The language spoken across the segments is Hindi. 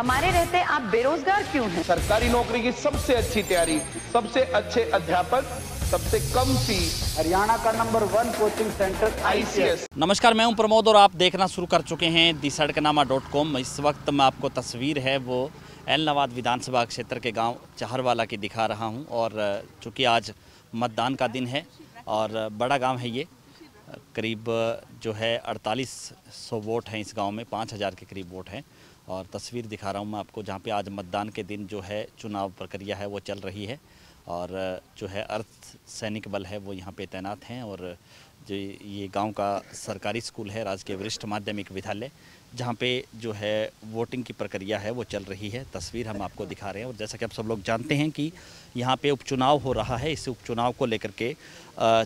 हमारे रहते आप बेरोजगार क्यों हैं? सरकारी नौकरी की सबसे अच्छी तैयारी सबसे अच्छे अध्यापक सबसे कम फीस हरियाणा का number one coaching centre ICS नमस्कार मैं हूं प्रमोद और आप देखना शुरू कर चुके हैं दी सड़कनामा डॉट कॉम इस वक्त मैं आपको तस्वीर है वो एल नवाद विधानसभा क्षेत्र के गाँव चहरवाला की दिखा रहा हूँ और चूँकि आज मतदान का दिन है और बड़ा गांव है ये करीब जो है अड़तालीस सौ वोट हैं इस गांव में पाँच हज़ार के करीब वोट हैं और तस्वीर दिखा रहा हूं मैं आपको जहां पे आज मतदान के दिन जो है चुनाव प्रक्रिया है वो चल रही है और जो है अर्थ सैनिक बल है वो यहाँ पे तैनात हैं और जो ये गांव का सरकारी स्कूल है राजकीय वरिष्ठ माध्यमिक विद्यालय जहाँ पे जो है वोटिंग की प्रक्रिया है वो चल रही है तस्वीर हम आपको दिखा रहे हैं और जैसा कि आप सब लोग जानते हैं कि यहाँ पे उपचुनाव हो रहा है इस उपचुनाव को लेकर के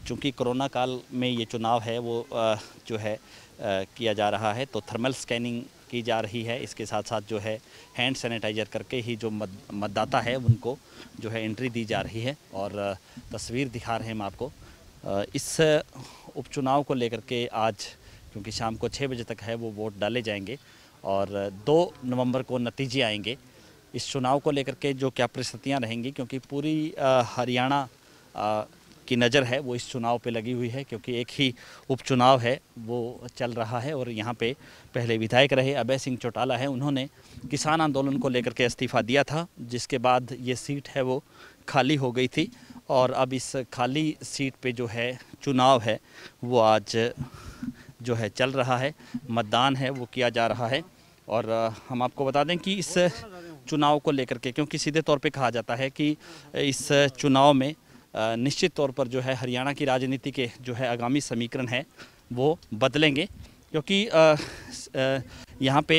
चूँकि कोरोना काल में ये चुनाव है वो जो है किया जा रहा है तो थर्मल स्कैनिंग की जा रही है इसके साथ साथ जो है हैंड सैनिटाइजर करके ही जो मतदाता है उनको जो है एंट्री दी जा रही है और तस्वीर दिखा रहे हैं हम आपको इस उपचुनाव को लेकर के आज क्योंकि शाम को छः बजे तक है वो वोट डाले जाएंगे और दो नवंबर को नतीजे आएंगे इस चुनाव को लेकर के जो क्या परिस्थितियाँ रहेंगी क्योंकि पूरी हरियाणा की नज़र है वो इस चुनाव पे लगी हुई है क्योंकि एक ही उपचुनाव है वो चल रहा है और यहाँ पे पहले विधायक रहे अभय सिंह चौटाला है उन्होंने किसान आंदोलन को लेकर के इस्तीफ़ा दिया था जिसके बाद ये सीट है वो खाली हो गई थी और अब इस खाली सीट पे जो है चुनाव है वो आज जो है चल रहा है मतदान है वो किया जा रहा है और हम आपको बता दें कि इस चुनाव को लेकर के क्योंकि सीधे तौर पे कहा जाता है कि इस चुनाव में निश्चित तौर पर जो है हरियाणा की राजनीति के जो है आगामी समीकरण है वो बदलेंगे क्योंकि यहाँ पे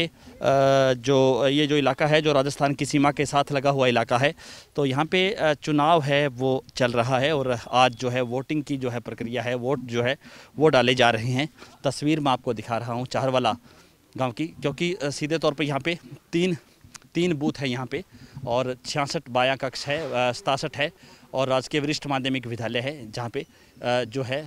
जो ये जो इलाका है जो राजस्थान की सीमा के साथ लगा हुआ इलाका है तो यहाँ पे चुनाव है वो चल रहा है और आज जो है वोटिंग की जो है प्रक्रिया है वोट जो है वो डाले जा रहे हैं तस्वीर मैं आपको दिखा रहा हूँ चारवाला गांव की क्योंकि सीधे तौर पे यहाँ पे तीन तीन बूथ है यहाँ पे और छियासठ बाया कक्ष है सतासठ है और राजकीय वरिष्ठ माध्यमिक विद्यालय है जहाँ पे जो है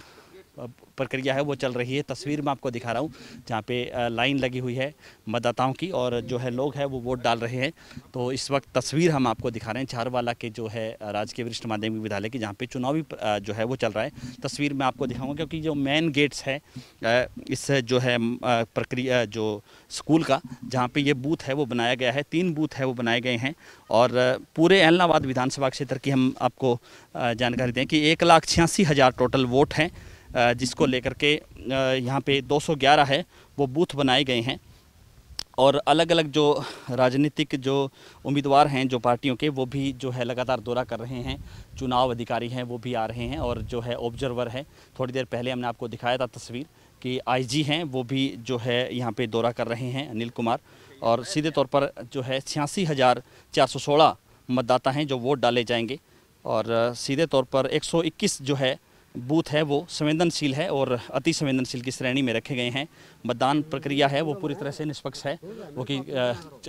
प्रक्रिया है वो चल रही है तस्वीर में आपको दिखा रहा हूँ जहाँ पे लाइन लगी हुई है मतदाताओं की और जो है लोग हैं वो वोट डाल रहे हैं तो इस वक्त तस्वीर हम आपको दिखा रहे हैं झारवाला के जो है राजकीय वरिष्ठ माध्यमिक विद्यालय की जहाँ पे चुनावी जो है वो चल रहा है तस्वीर में आपको दिखाऊँगा क्योंकि जो मेन गेट्स है इस जो है प्रक्रिया जो स्कूल का जहाँ पर ये बूथ है वो बनाया गया है तीन बूथ है वो बनाए गए हैं और पूरे एलनाबाद विधानसभा क्षेत्र की हम आपको जानकारी दें कि एक लाख छियासी हज़ार टोटल वोट हैं जिसको लेकर के यहाँ पे 211 है वो बूथ बनाए गए हैं और अलग अलग जो राजनीतिक जो उम्मीदवार हैं जो पार्टियों के वो भी जो है लगातार दौरा कर रहे हैं चुनाव अधिकारी हैं वो भी आ रहे हैं और जो है ऑब्जर्वर है थोड़ी देर पहले हमने आपको दिखाया था तस्वीर कि आईजी हैं वो भी जो है यहाँ पे दौरा कर रहे हैं अनिल कुमार और सीधे तौर पर जो है छियासी हज़ार चार सौ सोलह मतदाता हैं जो वोट डाले जाएंगे और सीधे तौर पर एक जो है बूथ है वो संवेदनशील है और अति संवेदनशील की श्रेणी में रखे गए हैं मतदान प्रक्रिया है वो पूरी तरह से निष्पक्ष है वो कि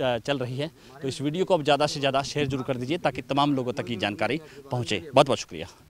चल रही है तो इस वीडियो को आप ज़्यादा से ज़्यादा शेयर जरूर कर दीजिए ताकि तमाम लोगों तक ये जानकारी पहुँचे बहुत बहुत शुक्रिया